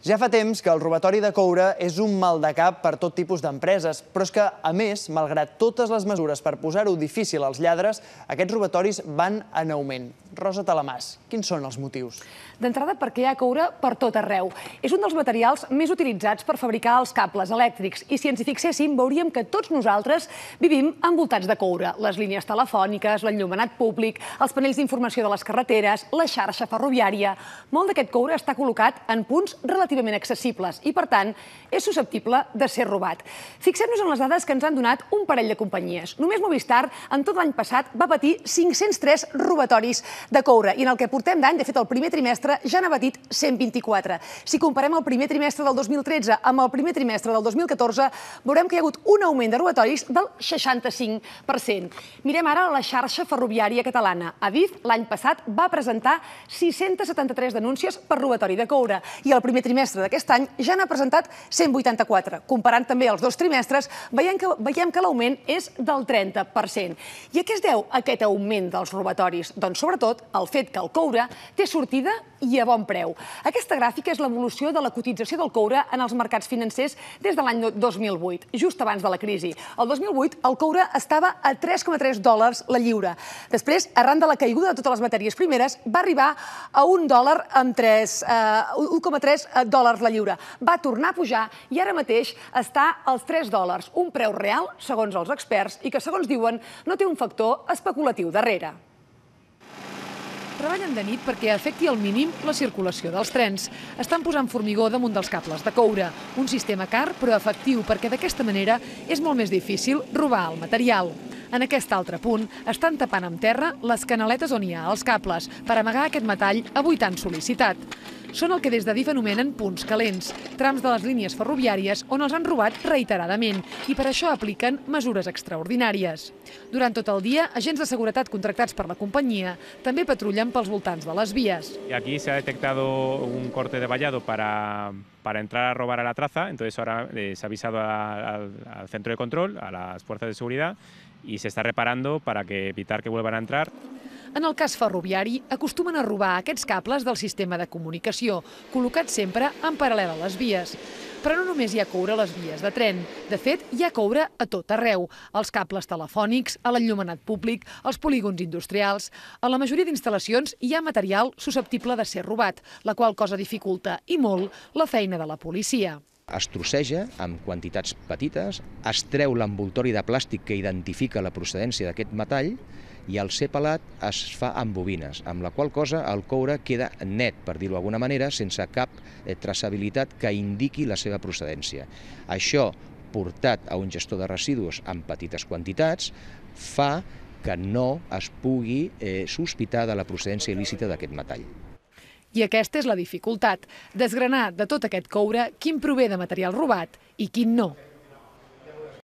Ja fa temps que el robatori de coure és un mal de cap per tot tipus d'empreses, però és que, a més, malgrat totes les mesures per posar-ho difícil als lladres, aquests robatoris van en augment. Rosa Talamàs. Quins són els motius? D'entrada, perquè hi ha coure per tot arreu. És un dels materials més utilitzats per fabricar els cables elèctrics i si ens hi fixéssim veuríem que tots nosaltres vivim envoltats de coure. Les línies telefòniques, l'enllumenat públic, els panells d'informació de les carreteres, la xarxa ferroviària... Molt d'aquest coure està col·locat en punts relativament accessibles i, per tant, és susceptible de ser robat. Fixem-nos en les dades que ens han donat un parell de companyies. Només Movistar, en tot l'any passat, va patir 503 robatoris de coure. I en el que portem d'any, de fet, el primer trimestre ja n'ha batit 124. Si comparem el primer trimestre del 2013 amb el primer trimestre del 2014, veurem que hi ha hagut un augment de robatoris del 65%. Mirem ara la xarxa ferroviària catalana. Adif, l'any passat, va presentar 673 denúncies per robatori de coure i el primer trimestre d'aquest any ja n'ha presentat 184. Comparant també els dos trimestres, veiem que, veiem que l'augment és del 30%. I a què es deu aquest augment dels robatoris? Doncs sobretot tot el fet que el coure té sortida i a bon preu. Aquesta gràfica és l'evolució de la cotització del coure en els mercats financers des de l'any 2008, just abans de la crisi. El 2008 el coure estava a 3,3 dòlars la lliura. Després, arran de la caiguda de totes les matèries primeres, va arribar a 1 dòlar amb 3, eh, 1,3 dòlars la lliura. Va tornar a pujar i ara mateix està als 3 dòlars, un preu real, segons els experts, i que, segons diuen, no té un factor especulatiu darrere. Treballen de nit perquè afecti al mínim la circulació dels trens. Estan posant formigó damunt dels cables de coure, un sistema car però efectiu perquè d'aquesta manera és molt més difícil robar el material. En aquest altre punt estan tapant amb terra les canaletes on hi ha els cables per amagar aquest metall avui tan sol·licitat són el que des de DIF anomenen punts calents, trams de les línies ferroviàries on els han robat reiteradament i per això apliquen mesures extraordinàries. Durant tot el dia, agents de seguretat contractats per la companyia també patrullen pels voltants de les vies. Aquí se ha un corte de vallado para, para entrar a robar a la traza, entonces ahora eh, se ha avisado a, a, al centro de control, a las fuerzas de seguridad, y se está reparando para que evitar que vuelvan a entrar. En el cas ferroviari, acostumen a robar aquests cables del sistema de comunicació, col·locats sempre en paral·lel a les vies. Però no només hi ha coure a les vies de tren. De fet, hi ha coure a tot arreu. Als cables telefònics, a l'enllumenat públic, als polígons industrials... A la majoria d'instal·lacions hi ha material susceptible de ser robat, la qual cosa dificulta i molt la feina de la policia es trosseja amb quantitats petites, es treu l'envoltori de plàstic que identifica la procedència d'aquest metall i el ser pelat es fa amb bobines, amb la qual cosa el coure queda net, per dir-ho d'alguna manera, sense cap eh, traçabilitat que indiqui la seva procedència. Això, portat a un gestor de residus en petites quantitats, fa que no es pugui eh, sospitar de la procedència il·lícita d'aquest metall. I aquesta és la dificultat, desgranar de tot aquest coure quin prové de material robat i quin no.